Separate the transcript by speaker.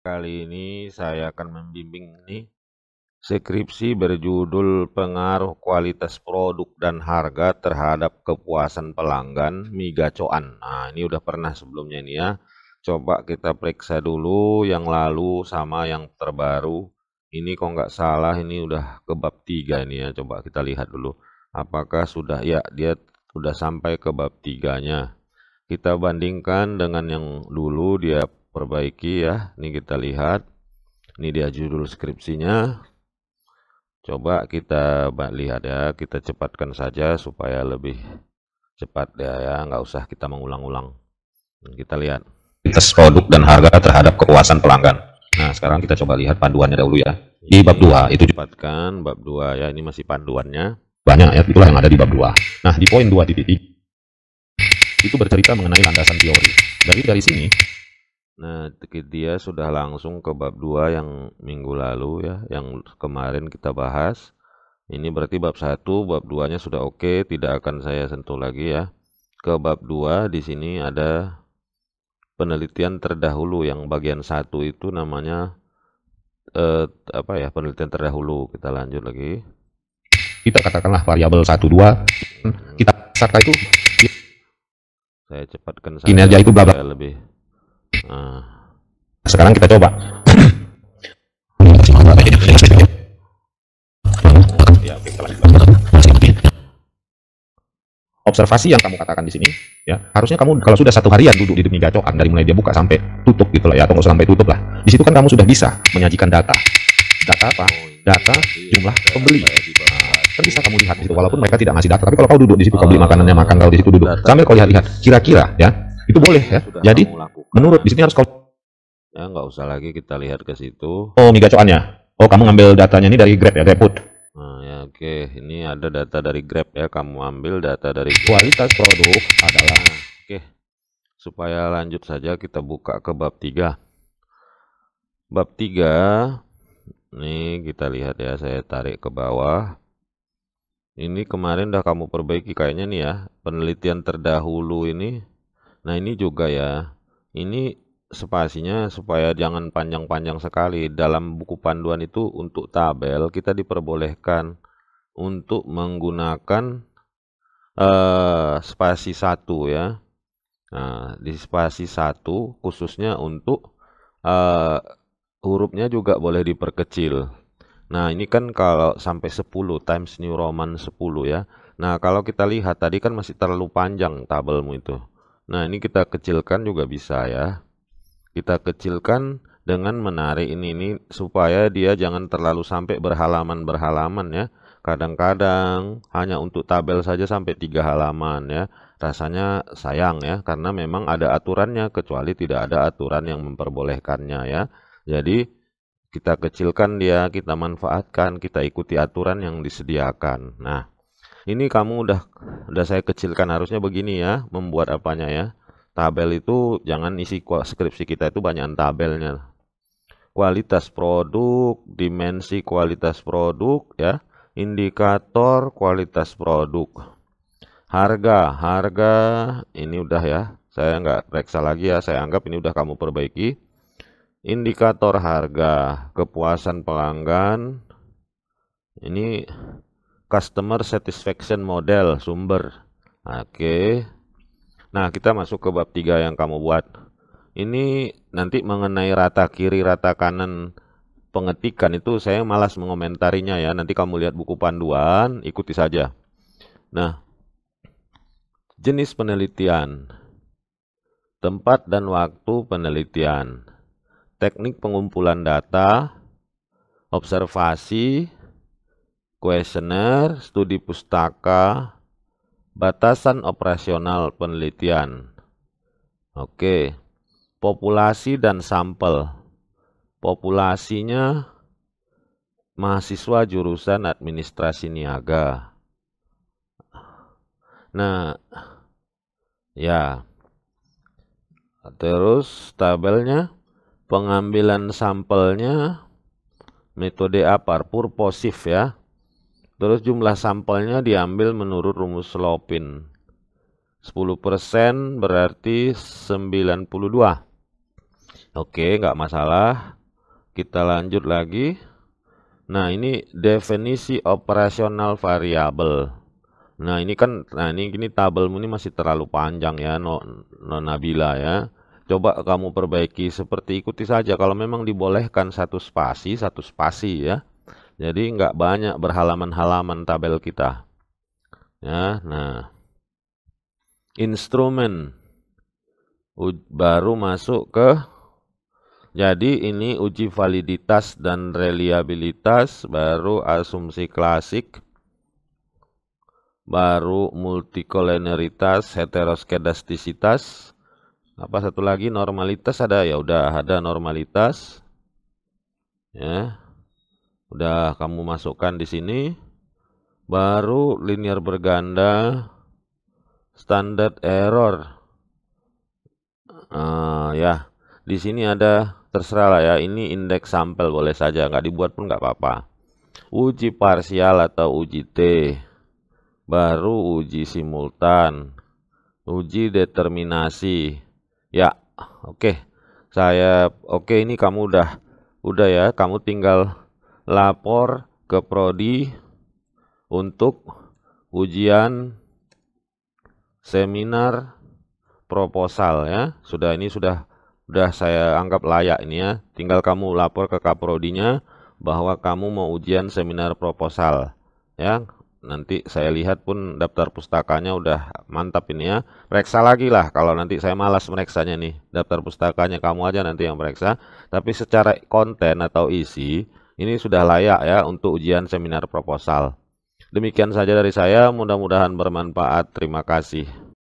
Speaker 1: Kali ini saya akan membimbing nih skripsi berjudul Pengaruh Kualitas Produk dan Harga Terhadap Kepuasan Pelanggan Migacoan. Nah, ini udah pernah sebelumnya ini ya. Coba kita periksa dulu yang lalu sama yang terbaru. Ini kok nggak salah ini udah ke bab 3 ini ya. Coba kita lihat dulu. Apakah sudah ya dia sudah sampai ke bab 3-nya. Kita bandingkan dengan yang dulu dia perbaiki ya. Ini kita lihat. Ini dia judul skripsinya. Coba kita lihat ya, kita cepatkan saja supaya lebih cepat ya, ya. nggak usah kita mengulang-ulang. Kita lihat. Kita produk dan harga terhadap kekuasaan pelanggan. Nah, sekarang kita coba lihat panduannya dahulu ya. Di bab 2 itu cepatkan bab 2 ya, ini masih panduannya. Banyak ya itulah yang ada di bab 2. Nah, di poin 2 titik itu bercerita mengenai landasan teori. Dari dari sini Nah, dia sudah langsung ke bab 2 yang minggu lalu ya, yang kemarin kita bahas. Ini berarti bab 1, bab 2-nya sudah oke, okay, tidak akan saya sentuh lagi ya. Ke bab 2 di sini ada penelitian terdahulu yang bagian 1 itu namanya eh, apa ya, penelitian terdahulu. Kita lanjut lagi. Kita katakanlah variabel 1 2 kita serta itu saya cepatkan saja kinerja itu bla bla lebih Nah, sekarang kita coba. Observasi yang kamu katakan di sini, ya harusnya kamu kalau sudah satu harian duduk di demi gacokan dari mulai dia buka sampai tutup gitu lah ya, atau nggak usah sampai tutup lah. Di situ kan kamu sudah bisa menyajikan data. Data apa? Data jumlah pembeli. Nah, kan bisa kamu lihat di situ walaupun mereka tidak ngasih data tapi kalau kau duduk di situ kau beli makanannya makan kalau di situ duduk sambil kau lihat-lihat kira-kira ya itu boleh ya jadi menurut di sini harus kalau ya nggak usah lagi kita lihat ke situ oh ini gacoannya oh kamu ngambil datanya ini dari Grab ya GrabFood nah, ya oke okay. ini ada data dari Grab ya kamu ambil data dari kualitas produk adalah nah, oke okay. supaya lanjut saja kita buka ke bab 3 bab 3 nih kita lihat ya saya tarik ke bawah ini kemarin udah kamu perbaiki kayaknya nih ya penelitian terdahulu ini nah ini juga ya ini spasinya supaya jangan panjang-panjang sekali. Dalam buku panduan itu untuk tabel kita diperbolehkan untuk menggunakan eh, spasi satu ya. Nah, di spasi satu khususnya untuk eh, hurufnya juga boleh diperkecil. Nah, ini kan kalau sampai 10 Times New Roman 10 ya. Nah, kalau kita lihat tadi kan masih terlalu panjang tabelmu itu. Nah, ini kita kecilkan juga bisa ya. Kita kecilkan dengan menarik ini ini supaya dia jangan terlalu sampai berhalaman-berhalaman ya. Kadang-kadang hanya untuk tabel saja sampai tiga halaman ya. Rasanya sayang ya karena memang ada aturannya kecuali tidak ada aturan yang memperbolehkannya ya. Jadi kita kecilkan dia, kita manfaatkan, kita ikuti aturan yang disediakan. Nah, ini kamu udah udah saya kecilkan harusnya begini ya membuat apanya ya tabel itu jangan isi skripsi kita itu banyak tabelnya kualitas produk dimensi kualitas produk ya indikator kualitas produk harga harga ini udah ya saya nggak reksa lagi ya saya anggap ini udah kamu perbaiki indikator harga kepuasan pelanggan ini customer satisfaction model sumber. Oke. Okay. Nah, kita masuk ke bab 3 yang kamu buat. Ini nanti mengenai rata kiri, rata kanan pengetikan itu saya malas mengomentarinya ya. Nanti kamu lihat buku panduan, ikuti saja. Nah, jenis penelitian. Tempat dan waktu penelitian. Teknik pengumpulan data, observasi, kuesioner, studi pustaka, batasan operasional penelitian. Oke, populasi dan sampel. Populasinya mahasiswa jurusan administrasi niaga. Nah, ya. Terus tabelnya pengambilan sampelnya metode apa? purposif ya Terus jumlah sampelnya diambil menurut rumus Slopin. 10% berarti 92. Oke, nggak masalah. Kita lanjut lagi. Nah, ini definisi operasional variabel. Nah, ini kan nah ini ini tabelmu ini masih terlalu panjang ya, Nonabila no ya. Coba kamu perbaiki seperti ikuti saja kalau memang dibolehkan satu spasi, satu spasi ya jadi nggak banyak berhalaman-halaman tabel kita. Ya, nah, instrumen baru masuk ke jadi ini uji validitas dan reliabilitas, baru asumsi klasik, baru multikolineritas, heteroskedastisitas, apa satu lagi normalitas ada ya udah ada normalitas, ya udah kamu masukkan di sini baru linear berganda standard error uh, ya di sini ada terserah lah ya ini indeks sampel boleh saja nggak dibuat pun nggak apa-apa uji parsial atau uji T baru uji simultan uji determinasi ya oke okay. saya oke okay, ini kamu udah udah ya kamu tinggal lapor ke prodi untuk ujian seminar proposal ya. Sudah ini sudah sudah saya anggap layak ini ya. Tinggal kamu lapor ke kaprodinya bahwa kamu mau ujian seminar proposal ya. Nanti saya lihat pun daftar pustakanya udah mantap ini ya. Reksa lagi lah kalau nanti saya malas mereksanya nih. Daftar pustakanya kamu aja nanti yang periksa. Tapi secara konten atau isi ini sudah layak ya untuk ujian seminar proposal. Demikian saja dari saya, mudah-mudahan bermanfaat. Terima kasih.